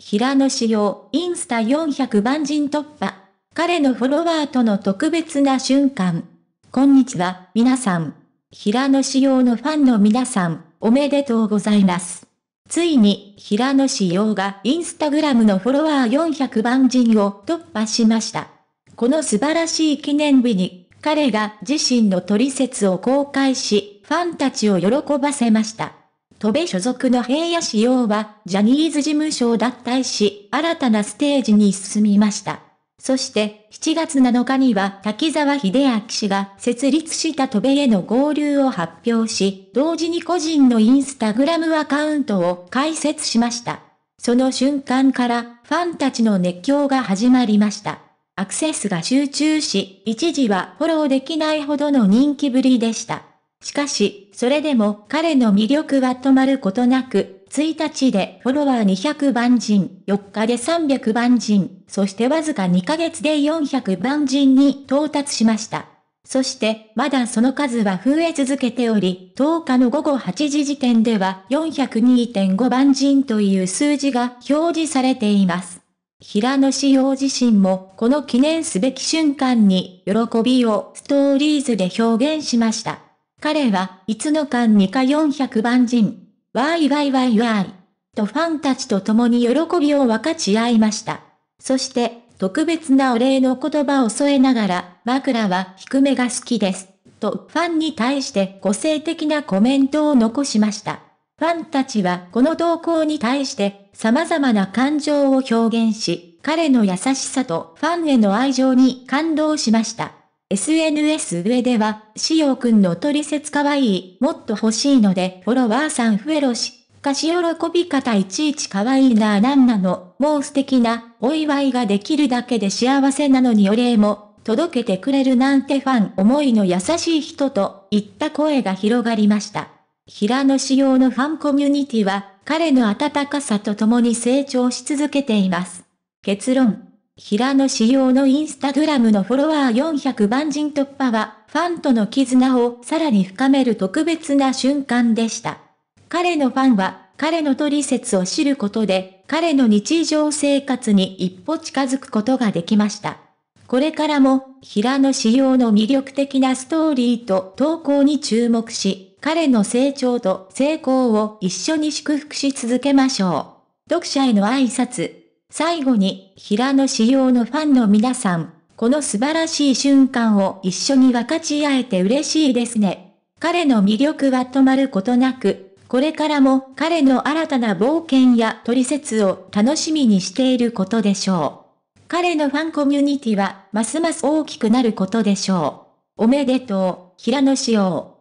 平野紫耀、インスタ400万人突破。彼のフォロワーとの特別な瞬間。こんにちは、皆さん。平野紫耀のファンの皆さん、おめでとうございます。ついに、平野紫耀がインスタグラムのフォロワー400万人を突破しました。この素晴らしい記念日に、彼が自身の取説を公開し、ファンたちを喜ばせました。戸部所属の平野仕様は、ジャニーズ事務所を脱退し、新たなステージに進みました。そして、7月7日には滝沢秀明氏が設立した戸部への合流を発表し、同時に個人のインスタグラムアカウントを開設しました。その瞬間から、ファンたちの熱狂が始まりました。アクセスが集中し、一時はフォローできないほどの人気ぶりでした。しかし、それでも彼の魅力は止まることなく、1日でフォロワー200万人、4日で300万人、そしてわずか2ヶ月で400万人に到達しました。そして、まだその数は増え続けており、10日の午後8時時点では402.5万人という数字が表示されています。平野志陽自身も、この記念すべき瞬間に、喜びをストーリーズで表現しました。彼はいつの間にか400番人、わいわいわいわい、とファンたちと共に喜びを分かち合いました。そして、特別なお礼の言葉を添えながら、枕は低めが好きです。とファンに対して個性的なコメントを残しました。ファンたちはこの動向に対して様々な感情を表現し、彼の優しさとファンへの愛情に感動しました。SNS 上では、しおくんのトリセツかわいい、もっと欲しいので、フォロワーさん増えろし。かし喜び方いちいちかわいいなぁなんなの、もう素敵な、お祝いができるだけで幸せなのにお礼も、届けてくれるなんてファン思いの優しい人と、いった声が広がりました。平野仕様のファンコミュニティは、彼の温かさと共に成長し続けています。結論。平野紫耀のインスタグラムのフォロワー400万人突破は、ファンとの絆をさらに深める特別な瞬間でした。彼のファンは、彼のトリセツを知ることで、彼の日常生活に一歩近づくことができました。これからも、平野紫耀の魅力的なストーリーと投稿に注目し、彼の成長と成功を一緒に祝福し続けましょう。読者への挨拶最後に、平野仕様のファンの皆さん、この素晴らしい瞬間を一緒に分かち合えて嬉しいですね。彼の魅力は止まることなく、これからも彼の新たな冒険や取説を楽しみにしていることでしょう。彼のファンコミュニティはますます大きくなることでしょう。おめでとう、平野仕様。